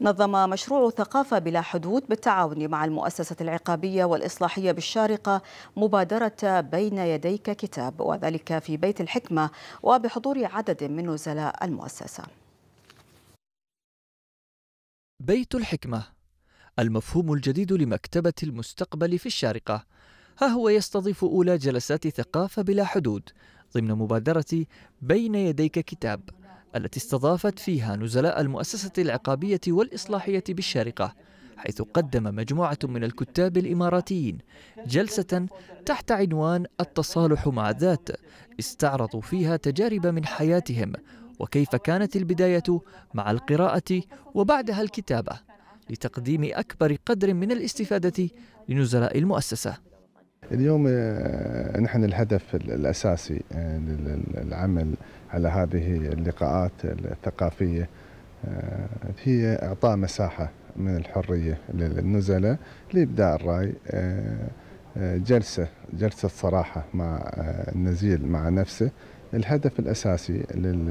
نظم مشروع ثقافة بلا حدود بالتعاون مع المؤسسة العقابية والإصلاحية بالشارقة مبادرة بين يديك كتاب وذلك في بيت الحكمة وبحضور عدد من نزلاء المؤسسة بيت الحكمة المفهوم الجديد لمكتبة المستقبل في الشارقة ها هو يستضيف أولى جلسات ثقافة بلا حدود ضمن مبادرة بين يديك كتاب التي استضافت فيها نزلاء المؤسسة العقابية والإصلاحية بالشارقة حيث قدم مجموعة من الكتاب الإماراتيين جلسة تحت عنوان التصالح مع الذات استعرضوا فيها تجارب من حياتهم وكيف كانت البداية مع القراءة وبعدها الكتابة لتقديم أكبر قدر من الاستفادة لنزلاء المؤسسة اليوم آه، نحن الهدف الأساسي آه، للعمل على هذه اللقاءات الثقافية آه، هي إعطاء مساحة من الحرية للنزلاء لإبداء الرأي جلسة جلسة صراحة مع النزيل مع نفسه الهدف الأساسي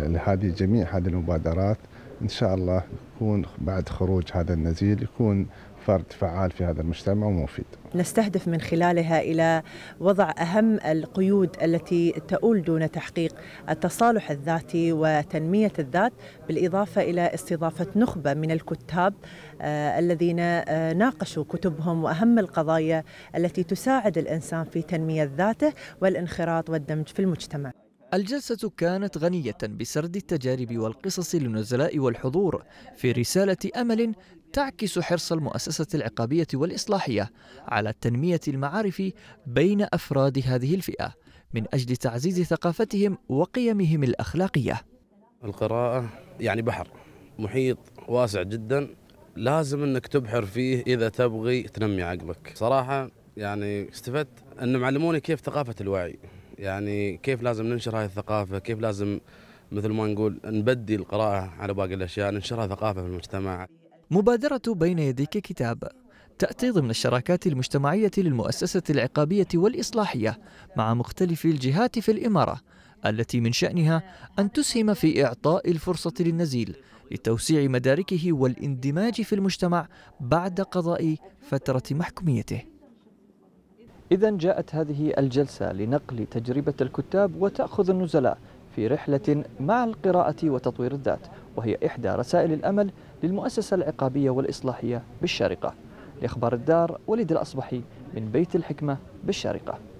لهذه جميع هذه المبادرات إن شاء الله يكون بعد خروج هذا النزيل يكون فرد فعال في هذا المجتمع ومفيد نستهدف من خلالها إلى وضع أهم القيود التي تؤول دون تحقيق التصالح الذاتي وتنمية الذات بالإضافة إلى استضافة نخبة من الكتاب آه، الذين آه، ناقشوا كتبهم وأهم القضايا التي تساعد الإنسان في تنمية ذاته والانخراط والدمج في المجتمع الجلسة كانت غنية بسرد التجارب والقصص للنزلاء والحضور في رسالة أمل تعكس حرص المؤسسة العقابية والإصلاحية على تنمية المعارف بين أفراد هذه الفئة من أجل تعزيز ثقافتهم وقيمهم الأخلاقية القراءة يعني بحر محيط واسع جدا لازم أنك تبحر فيه إذا تبغي تنمي عقلك صراحة يعني استفدت أن معلموني كيف ثقافة الوعي يعني كيف لازم ننشر هاي الثقافه كيف لازم مثل ما نقول نبدي القراءه على باقي الاشياء ننشرها ثقافه في المجتمع مبادره بين يديك كتاب تأتي ضمن الشراكات المجتمعية للمؤسسة العقابية والإصلاحية مع مختلف الجهات في الإمارة التي من شأنها أن تسهم في إعطاء الفرصة للنزيل لتوسيع مداركه والاندماج في المجتمع بعد قضاء فترة محكوميته إذا جاءت هذه الجلسة لنقل تجربة الكتاب وتأخذ النزلاء في رحلة مع القراءة وتطوير الذات وهي إحدى رسائل الأمل للمؤسسة العقابية والإصلاحية بالشارقة لأخبار الدار وليد الأصبحي من بيت الحكمة بالشارقة